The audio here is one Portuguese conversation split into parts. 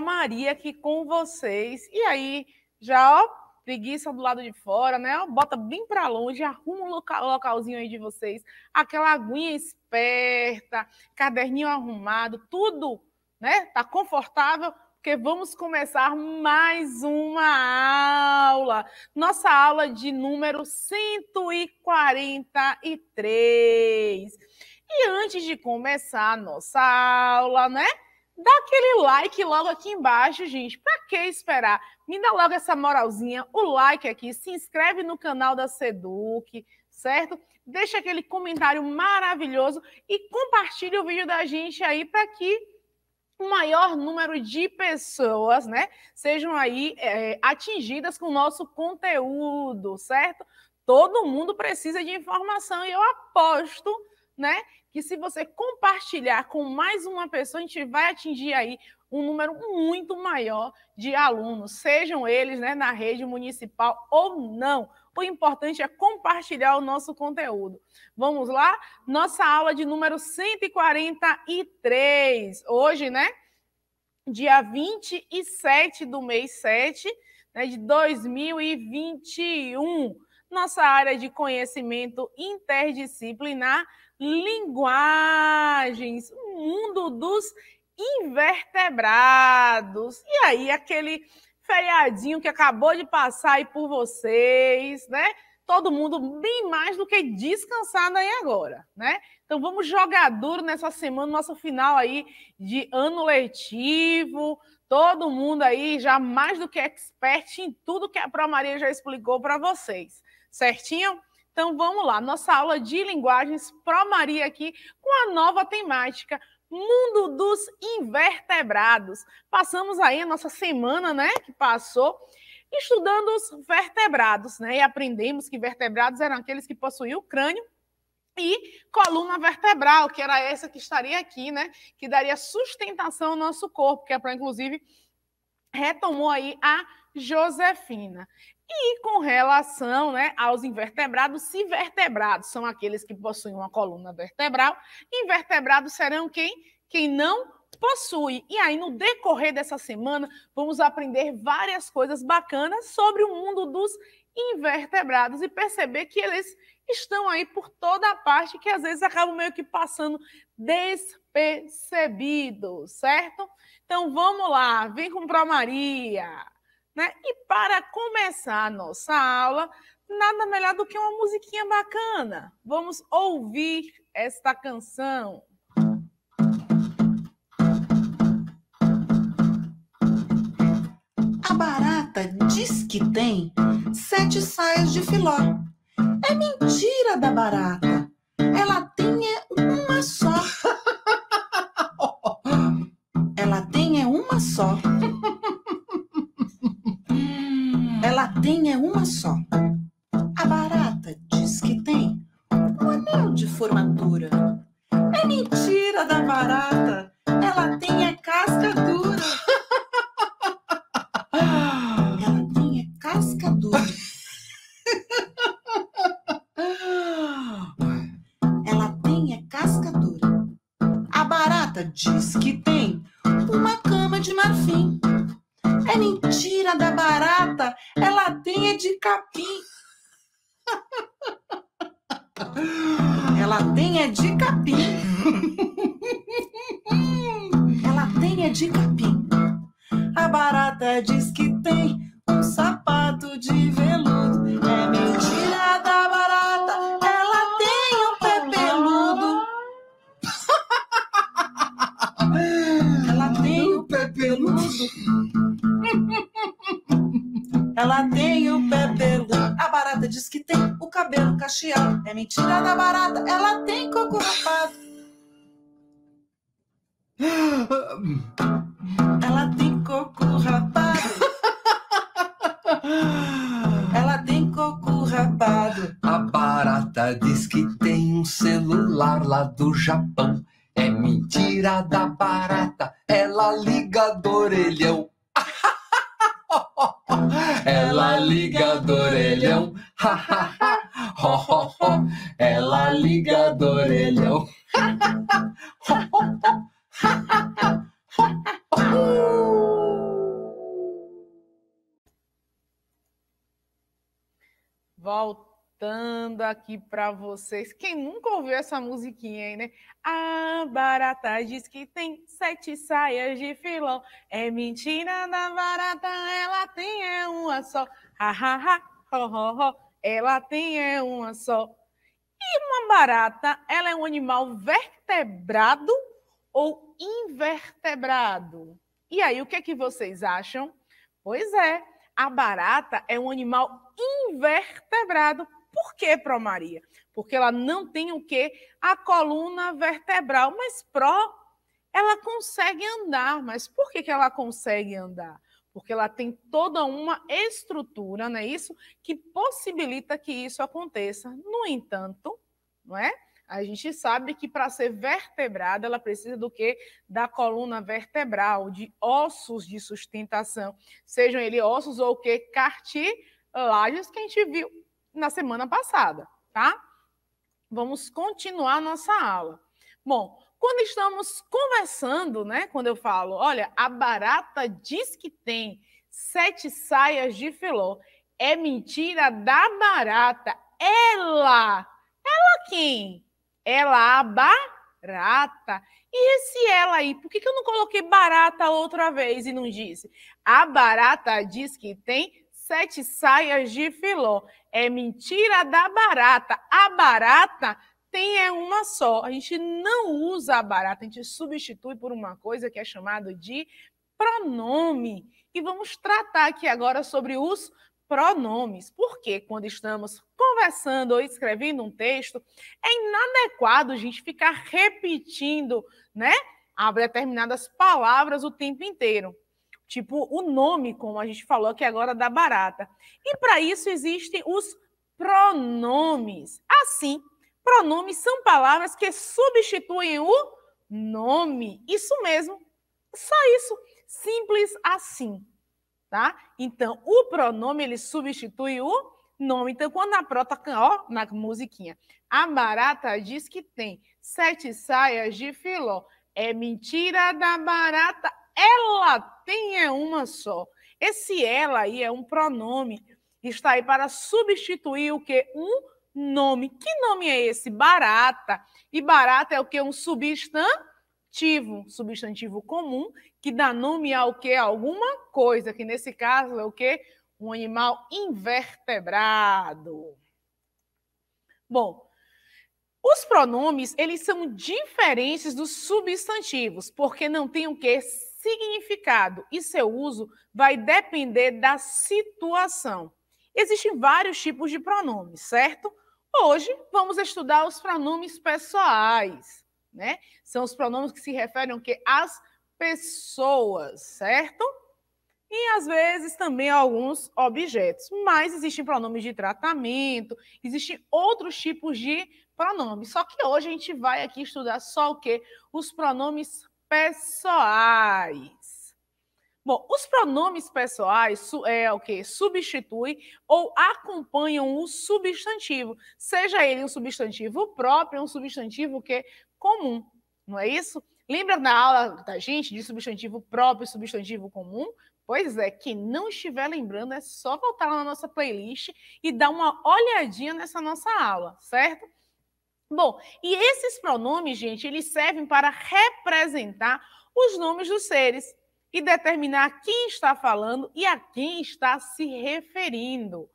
Maria aqui com vocês. E aí, já, ó, preguiça do lado de fora, né? bota bem para longe, arruma um local, localzinho aí de vocês. Aquela aguinha esperta, caderninho arrumado, tudo, né? Tá confortável? Porque vamos começar mais uma aula. Nossa aula de número 143. E antes de começar a nossa aula, né? dá aquele like logo aqui embaixo, gente. Para que esperar? Me dá logo essa moralzinha, o like aqui, se inscreve no canal da Seduc, certo? Deixa aquele comentário maravilhoso e compartilha o vídeo da gente aí para que o maior número de pessoas, né, sejam aí é, atingidas com o nosso conteúdo, certo? Todo mundo precisa de informação e eu aposto né? Que se você compartilhar com mais uma pessoa, a gente vai atingir aí um número muito maior de alunos, sejam eles né, na rede municipal ou não. O importante é compartilhar o nosso conteúdo. Vamos lá? Nossa aula de número 143. Hoje, né? Dia 27 do mês 7 né, de 2021. Nossa área de conhecimento interdisciplinar linguagens, o mundo dos invertebrados. E aí, aquele feriadinho que acabou de passar aí por vocês, né? Todo mundo bem mais do que descansado aí agora, né? Então vamos jogar duro nessa semana, nosso final aí de ano letivo. Todo mundo aí já mais do que expert em tudo que a Pro Maria já explicou para vocês. Certinho? Então vamos lá, nossa aula de linguagens Pro Maria aqui com a nova temática Mundo dos Invertebrados. Passamos aí a nossa semana, né, que passou estudando os vertebrados, né? E aprendemos que vertebrados eram aqueles que possuíam o crânio e coluna vertebral, que era essa que estaria aqui, né? Que daria sustentação ao nosso corpo, que é para inclusive retomou aí a Josefina. E com relação né, aos invertebrados, se vertebrados são aqueles que possuem uma coluna vertebral, invertebrados serão quem? Quem não possui. E aí, no decorrer dessa semana, vamos aprender várias coisas bacanas sobre o mundo dos invertebrados e perceber que eles estão aí por toda a parte que às vezes acabam meio que passando despercebidos, certo? Então vamos lá, vem comprar Maria. Né? E para começar a nossa aula, nada melhor do que uma musiquinha bacana. Vamos ouvir esta canção. A barata diz que tem sete saias de filó. É mentira da barata. Ela fica Ela tem é casca dura. A barata diz que tem. diz que tem um celular lá do Japão. É mentira da barata, ela liga do orelhão. É ela liga do orelhão. É ela liga do orelhão. É Volta cantando aqui para vocês. Quem nunca ouviu essa musiquinha aí, né? A barata diz que tem sete saias de filão. É mentira da barata, ela tem é uma só. Ha, ha, ha, ho, ho, ho. Ela tem é uma só. E uma barata, ela é um animal vertebrado ou invertebrado? E aí, o que é que vocês acham? Pois é, a barata é um animal invertebrado. Por que Pro Maria? Porque ela não tem o quê? A coluna vertebral. Mas Pro, ela consegue andar. Mas por que, que ela consegue andar? Porque ela tem toda uma estrutura, não é isso? Que possibilita que isso aconteça. No entanto, não é? A gente sabe que para ser vertebrada, ela precisa do quê? Da coluna vertebral, de ossos de sustentação, sejam ele ossos ou o quê? Cartilagens que a gente viu na semana passada, tá? Vamos continuar nossa aula. Bom, quando estamos conversando, né? Quando eu falo, olha, a barata diz que tem sete saias de filó. É mentira da barata. Ela, ela quem? Ela a barata. E esse ela aí, por que, que eu não coloquei barata outra vez e não disse? A barata diz que tem Sete saias de filó. É mentira da barata. A barata tem é uma só. A gente não usa a barata, a gente substitui por uma coisa que é chamada de pronome. E vamos tratar aqui agora sobre os pronomes. Porque quando estamos conversando ou escrevendo um texto, é inadequado a gente ficar repetindo, né? determinadas palavras o tempo inteiro tipo o nome, como a gente falou aqui agora, da barata. E para isso existem os pronomes. Assim, pronomes são palavras que substituem o nome. Isso mesmo, só isso, simples assim, tá? Então, o pronome ele substitui o nome. Então, quando a prota, ó, na musiquinha, a barata diz que tem sete saias de filó. É mentira da barata ela tem é uma só. Esse ela aí é um pronome. Está aí para substituir o que? Um nome. Que nome é esse? Barata. E barata é o que? Um substantivo. Substantivo comum que dá nome ao que? Alguma coisa. Que nesse caso é o que? Um animal invertebrado. Bom, os pronomes, eles são diferentes dos substantivos, porque não tem o que significado e seu uso vai depender da situação. Existem vários tipos de pronomes, certo? Hoje vamos estudar os pronomes pessoais, né? São os pronomes que se referem às pessoas, certo? E às vezes também alguns objetos, mas existem pronomes de tratamento, existem outros tipos de pronomes. Só que hoje a gente vai aqui estudar só o que os pronomes pessoais. Bom, os pronomes pessoais é o que substituem ou acompanham o substantivo, seja ele um substantivo próprio, ou um substantivo que comum, não é isso? Lembra na aula da gente de substantivo próprio e substantivo comum? Pois é, quem não estiver lembrando é só voltar lá na nossa playlist e dar uma olhadinha nessa nossa aula, certo? Bom, e esses pronomes, gente, eles servem para representar os nomes dos seres e determinar quem está falando e a quem está se referindo.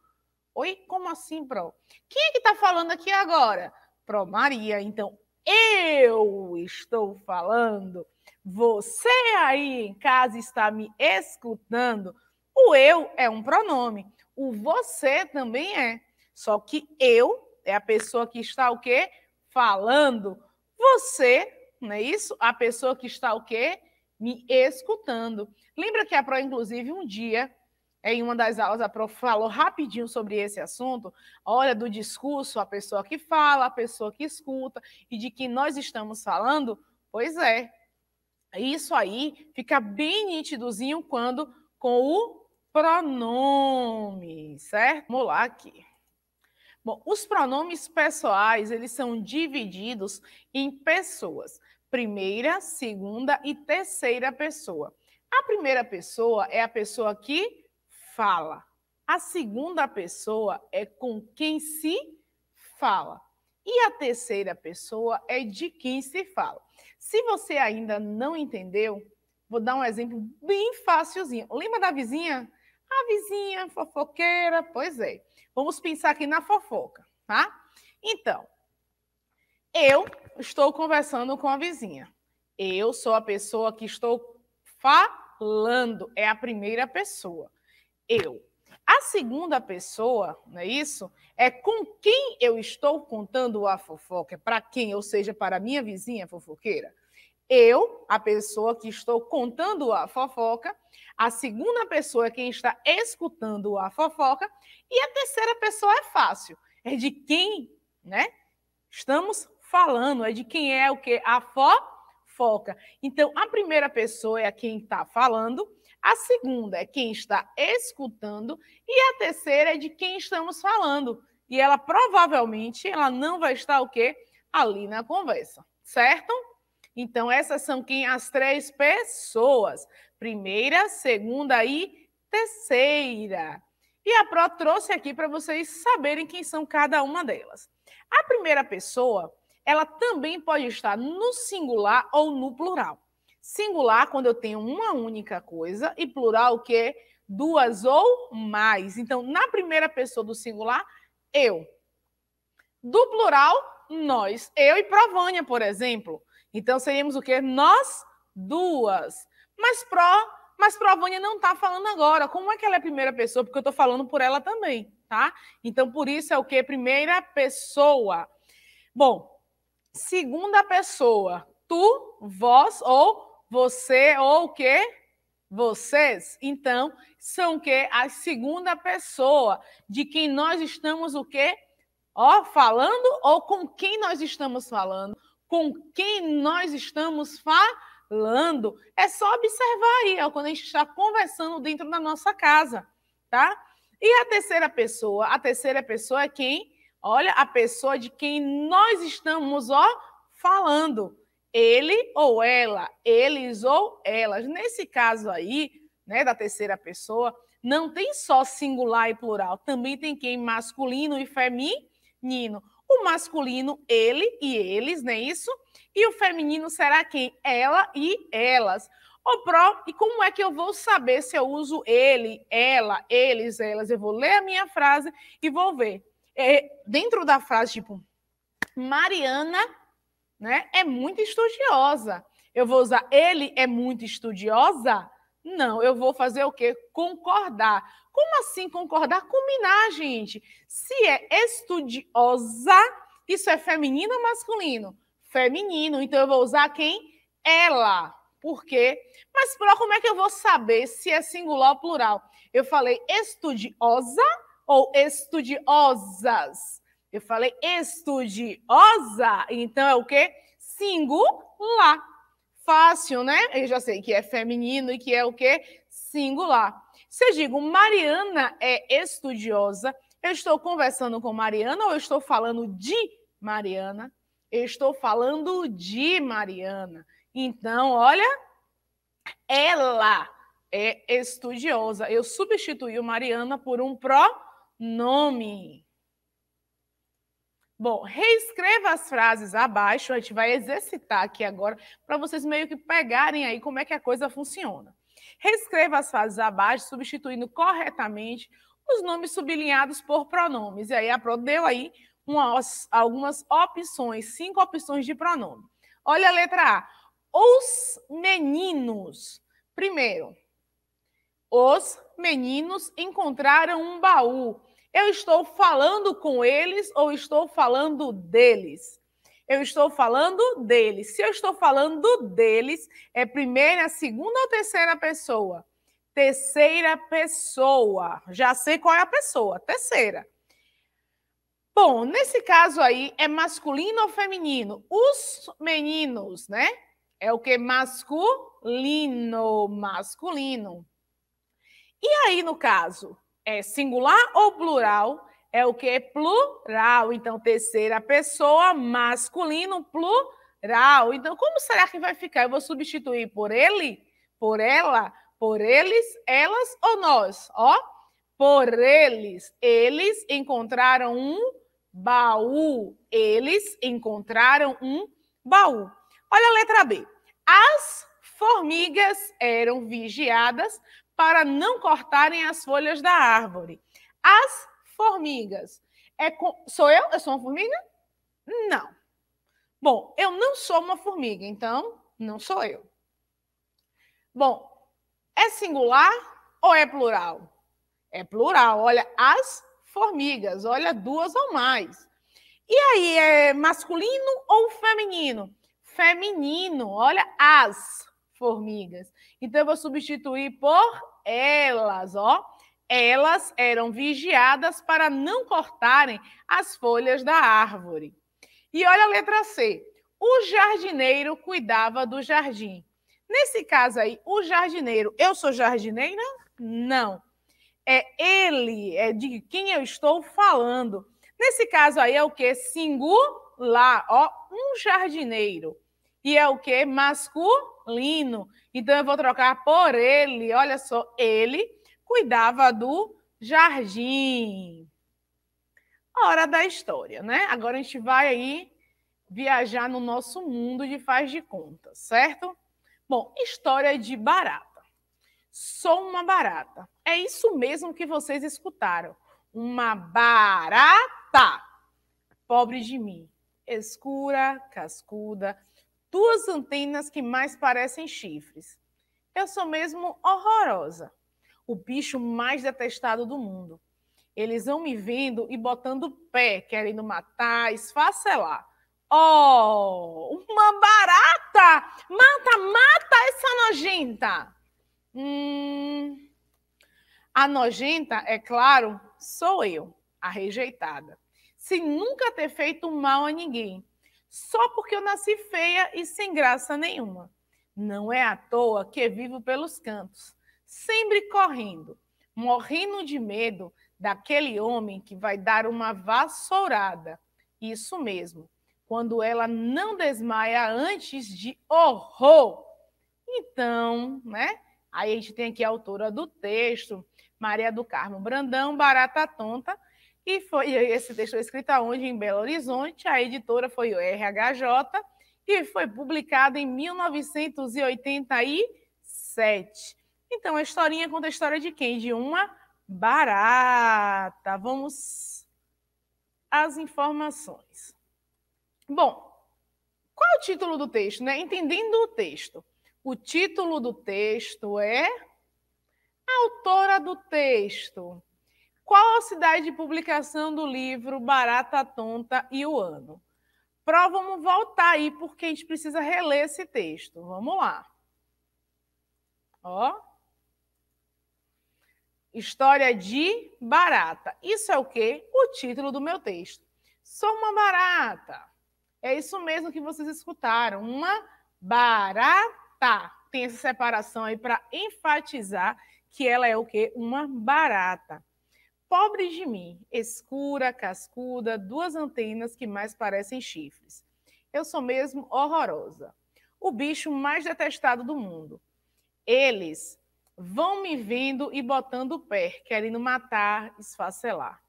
Oi, como assim, Pro? Quem é que está falando aqui agora? Pro Maria. Então, eu estou falando. Você aí em casa está me escutando. O eu é um pronome. O você também é. Só que eu é a pessoa que está o quê? falando, você, não é isso? A pessoa que está o quê? Me escutando. Lembra que a Pro, inclusive, um dia, em uma das aulas, a Pro falou rapidinho sobre esse assunto? Olha, do discurso, a pessoa que fala, a pessoa que escuta, e de que nós estamos falando? Pois é. Isso aí fica bem nítidozinho quando com o pronome, certo? Vamos lá aqui. Bom, os pronomes pessoais, eles são divididos em pessoas, primeira, segunda e terceira pessoa. A primeira pessoa é a pessoa que fala. A segunda pessoa é com quem se fala. E a terceira pessoa é de quem se fala. Se você ainda não entendeu, vou dar um exemplo bem facilzinho. Lembra da vizinha a vizinha fofoqueira, pois é. Vamos pensar aqui na fofoca, tá? Então, eu estou conversando com a vizinha. Eu sou a pessoa que estou falando, é a primeira pessoa. Eu. A segunda pessoa, não é isso? É com quem eu estou contando a fofoca, é para quem, ou seja, para a minha vizinha fofoqueira eu, a pessoa que estou contando a fofoca, a segunda pessoa é quem está escutando a fofoca, e a terceira pessoa é fácil, é de quem, né? Estamos falando, é de quem é o que a fofoca. Então, a primeira pessoa é quem está falando, a segunda é quem está escutando e a terceira é de quem estamos falando. E ela provavelmente ela não vai estar o quê? Ali na conversa, certo? Então, essas são quem as três pessoas: primeira, segunda e terceira. E a Pro trouxe aqui para vocês saberem quem são cada uma delas. A primeira pessoa, ela também pode estar no singular ou no plural. Singular, quando eu tenho uma única coisa, e plural, o que duas ou mais. Então, na primeira pessoa do singular, eu. Do plural, nós. Eu e Provânia, por exemplo. Então seríamos o quê? Nós duas. Mas pró, mas pró Vânia não está falando agora. Como é que ela é primeira pessoa? Porque eu estou falando por ela também, tá? Então por isso é o quê? Primeira pessoa. Bom, segunda pessoa. Tu, vós ou você ou o quê? vocês, então, são o que a segunda pessoa de quem nós estamos o quê? Ó, falando ou com quem nós estamos falando? com quem nós estamos falando. É só observar aí, é quando a gente está conversando dentro da nossa casa, tá? E a terceira pessoa? A terceira pessoa é quem? Olha, a pessoa de quem nós estamos, ó, falando. Ele ou ela, eles ou elas. Nesse caso aí, né, da terceira pessoa, não tem só singular e plural, também tem quem masculino e feminino. O masculino, ele e eles, não é isso? E o feminino será quem? Ela e elas. Ô, pró, e como é que eu vou saber se eu uso ele, ela, eles, elas? Eu vou ler a minha frase e vou ver. É, dentro da frase, tipo, Mariana né, é muito estudiosa. Eu vou usar ele é muito estudiosa não, eu vou fazer o quê? Concordar. Como assim concordar? Combinar, gente. Se é estudiosa, isso é feminino ou masculino? Feminino. Então eu vou usar quem? Ela. Por quê? Mas, Pro, como é que eu vou saber se é singular ou plural? Eu falei estudiosa ou estudiosas? Eu falei estudiosa. Então é o quê? Singular fácil, né? Eu já sei que é feminino e que é o quê? Singular. Se digo Mariana é estudiosa, eu estou conversando com Mariana ou eu estou falando de Mariana? Eu estou falando de Mariana. Então, olha, ela é estudiosa. Eu substituí o Mariana por um pronome. Bom, reescreva as frases abaixo, a gente vai exercitar aqui agora para vocês meio que pegarem aí como é que a coisa funciona. Reescreva as frases abaixo, substituindo corretamente os nomes sublinhados por pronomes. E aí a Pro deu aí umas, algumas opções, cinco opções de pronome. Olha a letra A. Os meninos. Primeiro, os meninos encontraram um baú eu estou falando com eles ou estou falando deles? Eu estou falando deles. Se eu estou falando deles, é primeira, segunda ou terceira pessoa? Terceira pessoa. Já sei qual é a pessoa. Terceira. Bom, nesse caso aí é masculino ou feminino? Os meninos, né? É o que masculino, masculino. E aí no caso, é singular ou plural? É o que? Plural. Então, terceira pessoa, masculino, plural. Então, como será que vai ficar? Eu vou substituir por ele, por ela, por eles, elas ou nós? Ó, por eles. Eles encontraram um baú. Eles encontraram um baú. Olha a letra B. As formigas eram vigiadas para não cortarem as folhas da árvore. As formigas. É com... Sou eu? Eu sou uma formiga? Não. Bom, eu não sou uma formiga, então não sou eu. Bom, é singular ou é plural? É plural. Olha, as formigas, olha, duas ou mais. E aí, é masculino ou feminino? Feminino, olha, as formigas. Então eu vou substituir por elas, ó. Elas eram vigiadas para não cortarem as folhas da árvore. E olha a letra C. O jardineiro cuidava do jardim. Nesse caso aí, o jardineiro, eu sou jardineira? Não. É ele, é de quem eu estou falando. Nesse caso aí é o que? Singular, ó, um jardineiro. E é o que? Masculino. Então eu vou trocar por ele. Olha só, ele cuidava do jardim. Hora da história, né? Agora a gente vai aí viajar no nosso mundo de faz de conta, certo? Bom, história de barata. Sou uma barata. É isso mesmo que vocês escutaram. Uma barata. Pobre de mim. Escura, cascuda, duas antenas que mais parecem chifres. Eu sou mesmo horrorosa, o bicho mais detestado do mundo. Eles vão me vendo e botando pé, querendo matar, esfacelar. Oh, uma barata! Mata, mata essa nojenta! Hum... A nojenta, é claro, sou eu, a rejeitada. Se nunca ter feito mal a ninguém, só porque eu nasci feia e sem graça nenhuma. Não é à toa que vivo pelos cantos, sempre correndo, morrendo de medo daquele homem que vai dar uma vassourada. Isso mesmo, quando ela não desmaia antes de horror. Então, né? Aí a gente tem aqui a autora do texto, Maria do Carmo Brandão, Barata Tonta, e foi esse texto foi é escrito aonde? Em Belo Horizonte. A editora foi o RHJ e foi publicado em 1987. Então, a historinha conta a história de quem? De uma barata. Vamos às informações. Bom, qual é o título do texto? Né? Entendendo o texto. O título do texto é a Autora do texto. Qual a cidade de publicação do livro Barata Tonta e o Ano? Pró, vamos voltar aí, porque a gente precisa reler esse texto. Vamos lá. Ó. História de barata. Isso é o quê? O título do meu texto. Sou uma barata. É isso mesmo que vocês escutaram. Uma barata. Tem essa separação aí para enfatizar que ela é o quê? Uma barata. Pobre de mim, escura, cascuda, duas antenas que mais parecem chifres. Eu sou mesmo horrorosa. O bicho mais detestado do mundo. Eles vão me vendo e botando o pé, querendo matar, esfacelar.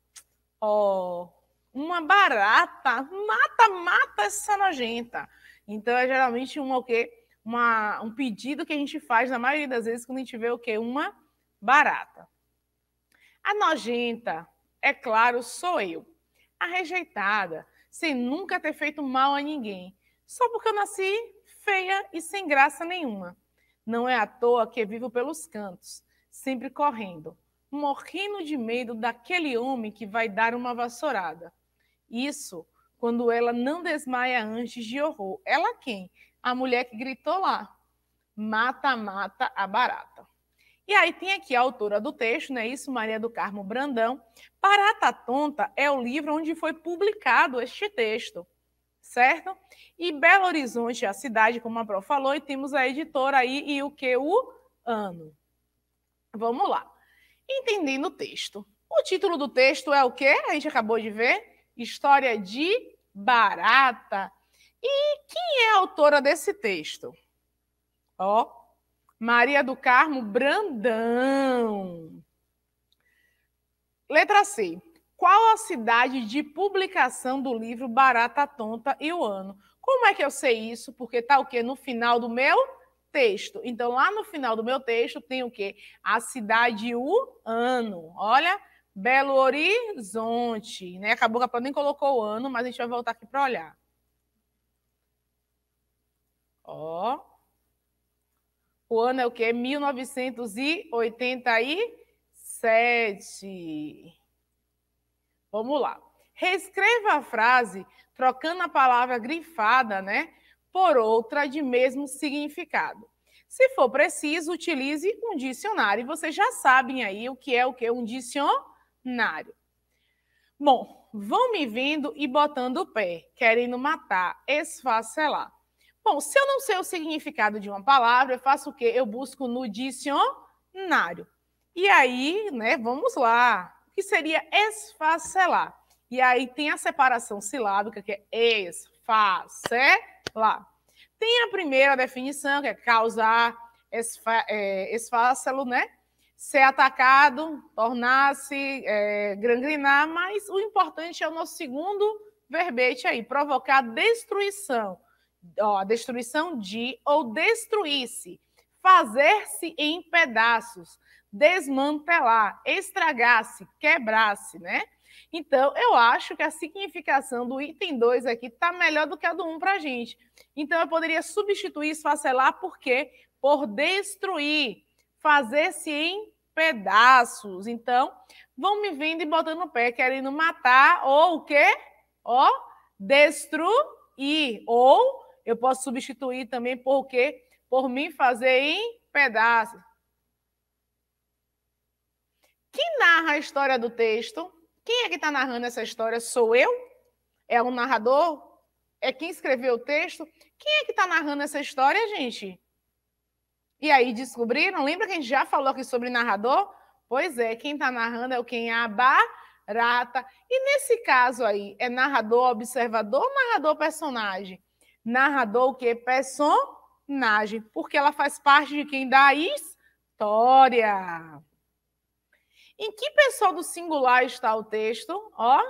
Oh, uma barata, mata, mata essa nojenta. Então é geralmente um o quê? Uma, um pedido que a gente faz na maioria das vezes quando a gente vê o quê? Uma barata. A nojenta, é claro, sou eu. A rejeitada, sem nunca ter feito mal a ninguém, só porque eu nasci feia e sem graça nenhuma. Não é à toa que vivo pelos cantos, sempre correndo, morrendo de medo daquele homem que vai dar uma vassourada. Isso quando ela não desmaia antes de horror. Ela quem? A mulher que gritou lá. Mata, mata a barata. E aí tem aqui a autora do texto, não é isso? Maria do Carmo Brandão. Barata Tonta é o livro onde foi publicado este texto, certo? E Belo Horizonte, a cidade, como a Pro falou, e temos a editora aí e o que o ano. Vamos lá. Entendendo o texto. O título do texto é o que a gente acabou de ver? História de Barata. E quem é a autora desse texto? Ó, Maria do Carmo Brandão. Letra C. Qual a cidade de publicação do livro Barata Tonta e o Ano? Como é que eu sei isso? Porque está o quê? No final do meu texto. Então, lá no final do meu texto tem o quê? A cidade e o ano. Olha, Belo Horizonte. Né? Acabou que a nem colocou o ano, mas a gente vai voltar aqui para olhar. Ó, o ano é o quê? 1987. Vamos lá. Reescreva a frase trocando a palavra grifada, né, por outra de mesmo significado. Se for preciso, utilize um dicionário. Vocês já sabem aí o que é o que é um dicionário. Bom, vão me vendo e botando o pé, querendo matar, esfacelar. Bom, se eu não sei o significado de uma palavra, eu faço o quê? Eu busco no dicionário. E aí, né, vamos lá. O que seria esfacelar? E aí tem a separação silábica, que é esfacelar. Tem a primeira definição, que é causar esfa, é, né? Ser atacado, tornar-se é, mas o importante é o nosso segundo verbete aí, provocar destruição ó, destruição de ou destruir-se, fazer-se em pedaços, desmantelar, estragar-se, quebrar-se, né? Então, eu acho que a significação do item 2 aqui está melhor do que a do 1 um para a gente. Então, eu poderia substituir esfacelar por quê? Por destruir, fazer-se em pedaços. Então, vão me vindo e botando o pé, querendo matar ou o quê? Ó, destruir ou eu posso substituir também por quê? Por me fazer em pedaços. Quem narra a história do texto? Quem é que está narrando essa história? Sou eu? É o narrador? É quem escreveu o texto? Quem é que está narrando essa história, gente? E aí descobriram? Lembra que a gente já falou aqui sobre narrador? Pois é, quem está narrando é o quem é a barata. E nesse caso aí, é narrador, observador, narrador, personagem? narrador o quê? Personagem, porque ela faz parte de quem dá a história. Em que pessoa do singular está o texto? Ó,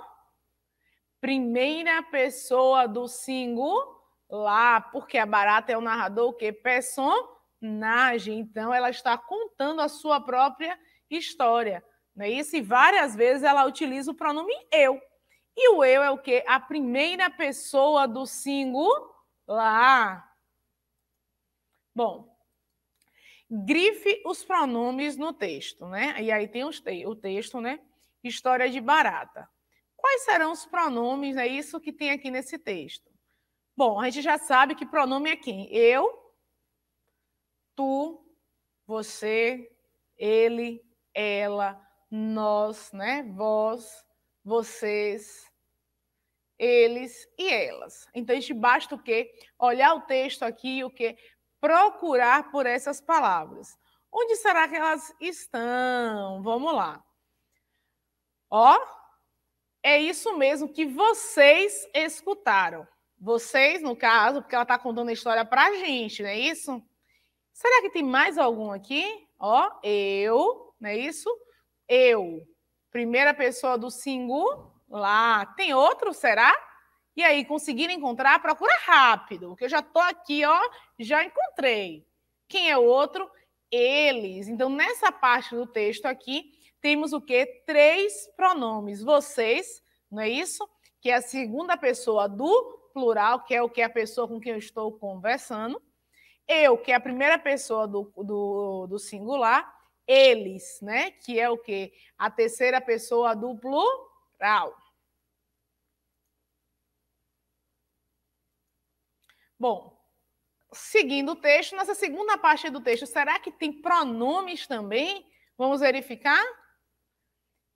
primeira pessoa do singular, porque a barata é o narrador o quê? Personagem. Então, ela está contando a sua própria história. Não é isso? E várias vezes ela utiliza o pronome eu. E o eu é o quê? A primeira pessoa do singular lá. Bom, grife os pronomes no texto, né? E aí tem te o texto, né? História de barata. Quais serão os pronomes? É isso que tem aqui nesse texto. Bom, a gente já sabe que pronome é quem? Eu, tu, você, ele, ela, nós, né? Vós, vocês, eles e elas. Então, a gente basta o quê? Olhar o texto aqui, o quê? Procurar por essas palavras. Onde será que elas estão? Vamos lá. Ó, é isso mesmo que vocês escutaram. Vocês, no caso, porque ela está contando a história para a gente, não é isso? Será que tem mais algum aqui? Ó, eu, não é isso? Eu, primeira pessoa do singular lá. Tem outro, será? E aí, conseguiram encontrar? Procura rápido, porque eu já tô aqui, ó, já encontrei. Quem é o outro? Eles. Então, nessa parte do texto aqui, temos o quê? Três pronomes. Vocês, não é isso? Que é a segunda pessoa do plural, que é o que é a pessoa com quem eu estou conversando. Eu, que é a primeira pessoa do, do, do singular. Eles, né? Que é o quê? A terceira pessoa do plural Tchau. Bom, seguindo o texto, nessa segunda parte do texto, será que tem pronomes também? Vamos verificar?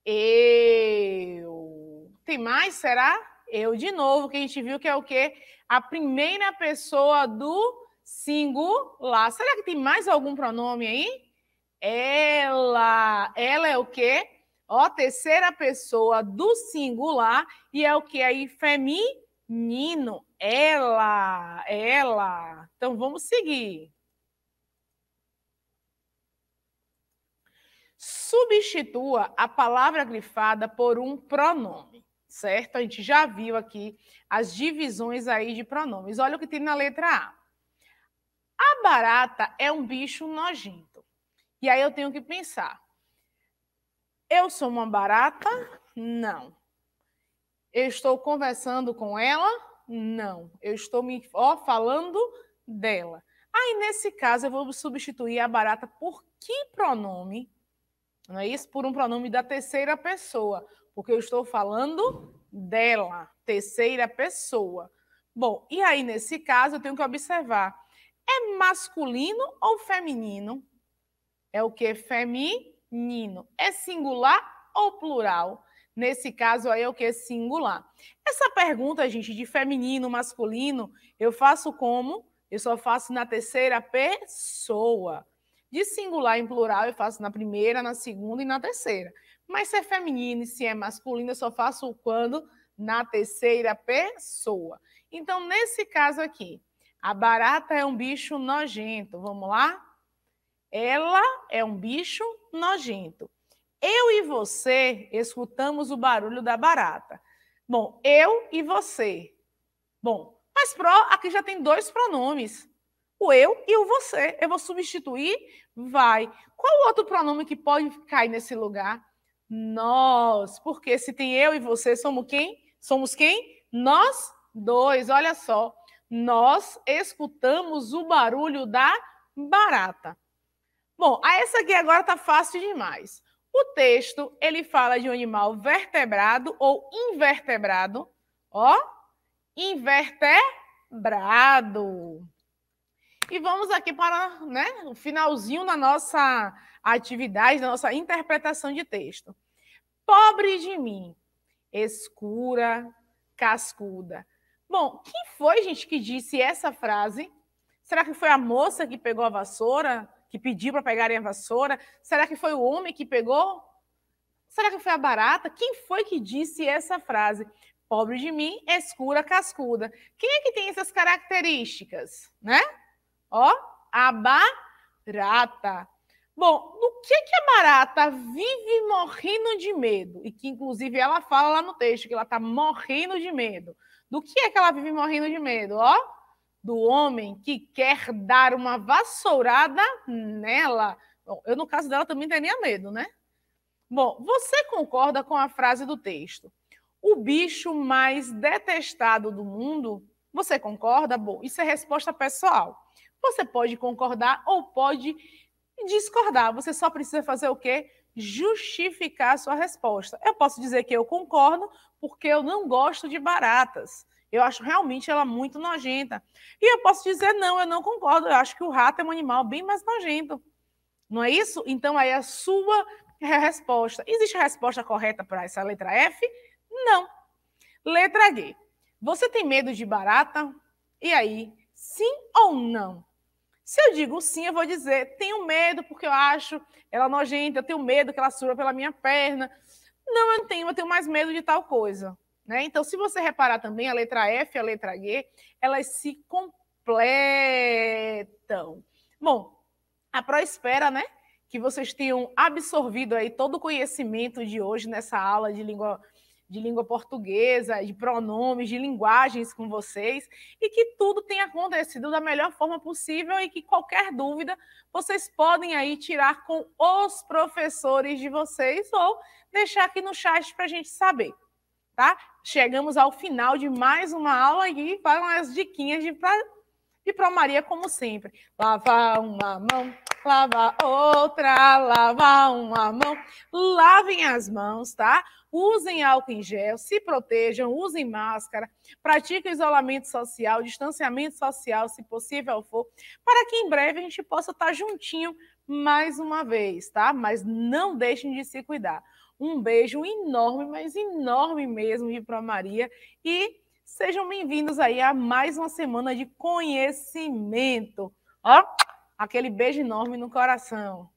Eu. Tem mais? Será? Eu de novo, que a gente viu que é o quê? A primeira pessoa do singular. Será que tem mais algum pronome aí? Ela. Ela é o quê? Ó, terceira pessoa do singular e é o que aí? Feminino. Ela, ela. Então vamos seguir. Substitua a palavra grifada por um pronome, certo? A gente já viu aqui as divisões aí de pronomes. Olha o que tem na letra A. A barata é um bicho nojento. E aí eu tenho que pensar. Eu sou uma barata? Não. Eu estou conversando com ela? Não. Eu estou me ó, falando dela. Aí, nesse caso, eu vou substituir a barata por que pronome? Não é isso? Por um pronome da terceira pessoa, porque eu estou falando dela, terceira pessoa. Bom, e aí, nesse caso, eu tenho que observar: é masculino ou feminino? É o que? Feminino nino é singular ou plural? Nesse caso aí é o que é singular. Essa pergunta, gente, de feminino, masculino, eu faço como? Eu só faço na terceira pessoa. De singular em plural, eu faço na primeira, na segunda e na terceira. Mas se é feminino e se é masculino, eu só faço quando? Na terceira pessoa. Então, nesse caso aqui, a barata é um bicho nojento. Vamos lá? Ela é um bicho nojento. Eu e você escutamos o barulho da barata. Bom, eu e você. Bom, mas pró aqui já tem dois pronomes. O eu e o você. Eu vou substituir, vai. Qual outro pronome que pode cair nesse lugar? Nós. Porque se tem eu e você, somos quem? Somos quem? Nós dois. Olha só. Nós escutamos o barulho da barata. Bom, essa aqui agora tá fácil demais. O texto, ele fala de um animal vertebrado ou invertebrado. Ó, invertebrado. E vamos aqui para né, o finalzinho da nossa atividade, da nossa interpretação de texto. Pobre de mim, escura, cascuda. Bom, quem foi, gente, que disse essa frase? Será que foi a moça que pegou a vassoura? que pediu para pegarem a vassoura? Será que foi o homem que pegou? Será que foi a barata? Quem foi que disse essa frase? Pobre de mim, escura cascuda. Quem é que tem essas características, né? Ó, a barata. Bom, do que, que a barata vive morrendo de medo? E que, inclusive, ela fala lá no texto que ela está morrendo de medo. Do que é que ela vive morrendo de medo? Ó, do homem que quer dar uma vassourada nela. Bom, eu, no caso dela, também teria medo, né? Bom, você concorda com a frase do texto? O bicho mais detestado do mundo? Você concorda? Bom, isso é resposta pessoal. Você pode concordar ou pode discordar. Você só precisa fazer o quê? Justificar a sua resposta. Eu posso dizer que eu concordo porque eu não gosto de baratas. Eu acho realmente ela muito nojenta. E eu posso dizer, não, eu não concordo. Eu acho que o rato é um animal bem mais nojento. Não é isso? Então, aí é a sua resposta. Existe a resposta correta para essa letra F? Não. Letra G. Você tem medo de barata? E aí, sim ou não? Se eu digo sim, eu vou dizer, tenho medo porque eu acho ela nojenta, eu tenho medo que ela surra pela minha perna. Não, eu não tenho, eu tenho mais medo de tal coisa. Né? Então, se você reparar também, a letra F e a letra G, elas se completam. Bom, a espera, né? Que vocês tenham absorvido aí todo o conhecimento de hoje nessa aula de língua, de língua portuguesa, de pronomes, de linguagens com vocês, e que tudo tenha acontecido da melhor forma possível e que qualquer dúvida vocês podem aí tirar com os professores de vocês ou deixar aqui no chat para a gente saber tá? Chegamos ao final de mais uma aula e para as diquinhas de, pra, de Pro Maria, como sempre. Lava uma mão, lava outra, lava uma mão. Lavem as mãos, tá? Usem álcool em gel, se protejam, usem máscara, pratiquem isolamento social, distanciamento social, se possível for, para que em breve a gente possa estar juntinho mais uma vez, tá? Mas não deixem de se cuidar. Um beijo enorme, mas enorme mesmo, e para Maria. E sejam bem-vindos aí a mais uma semana de conhecimento. Ó, aquele beijo enorme no coração.